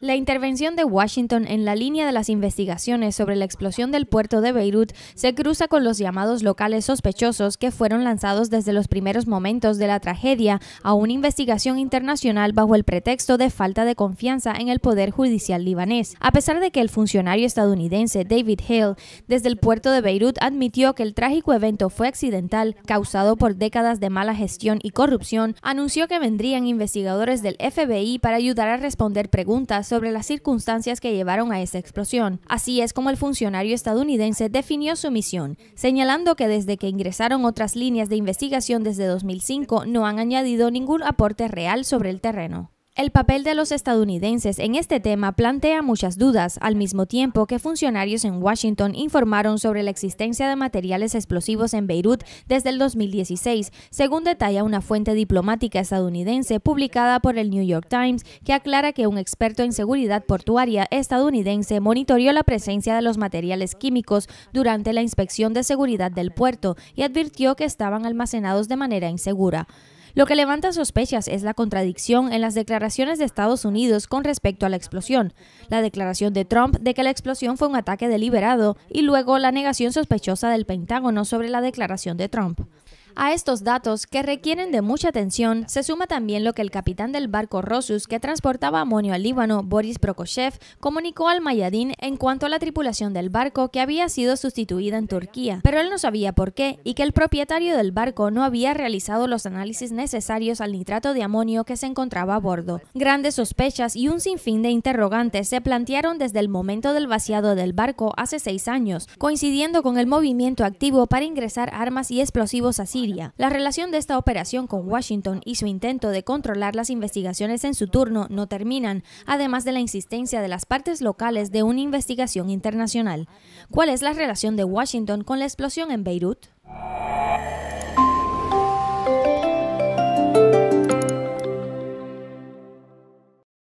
La intervención de Washington en la línea de las investigaciones sobre la explosión del puerto de Beirut se cruza con los llamados locales sospechosos que fueron lanzados desde los primeros momentos de la tragedia a una investigación internacional bajo el pretexto de falta de confianza en el poder judicial libanés. A pesar de que el funcionario estadounidense David Hale desde el puerto de Beirut admitió que el trágico evento fue accidental, causado por décadas de mala gestión y corrupción, anunció que vendrían investigadores del FBI para ayudar a responder preguntas sobre las circunstancias que llevaron a esa explosión. Así es como el funcionario estadounidense definió su misión, señalando que desde que ingresaron otras líneas de investigación desde 2005 no han añadido ningún aporte real sobre el terreno. El papel de los estadounidenses en este tema plantea muchas dudas, al mismo tiempo que funcionarios en Washington informaron sobre la existencia de materiales explosivos en Beirut desde el 2016, según detalla una fuente diplomática estadounidense publicada por el New York Times, que aclara que un experto en seguridad portuaria estadounidense monitoreó la presencia de los materiales químicos durante la inspección de seguridad del puerto y advirtió que estaban almacenados de manera insegura. Lo que levanta sospechas es la contradicción en las declaraciones de Estados Unidos con respecto a la explosión, la declaración de Trump de que la explosión fue un ataque deliberado y luego la negación sospechosa del Pentágono sobre la declaración de Trump. A estos datos, que requieren de mucha atención, se suma también lo que el capitán del barco Rosus, que transportaba amonio al Líbano, Boris Prokoshev, comunicó al Mayadín en cuanto a la tripulación del barco que había sido sustituida en Turquía, pero él no sabía por qué y que el propietario del barco no había realizado los análisis necesarios al nitrato de amonio que se encontraba a bordo. Grandes sospechas y un sinfín de interrogantes se plantearon desde el momento del vaciado del barco hace seis años, coincidiendo con el movimiento activo para ingresar armas y explosivos así la relación de esta operación con Washington y su intento de controlar las investigaciones en su turno no terminan, además de la insistencia de las partes locales de una investigación internacional. ¿Cuál es la relación de Washington con la explosión en Beirut?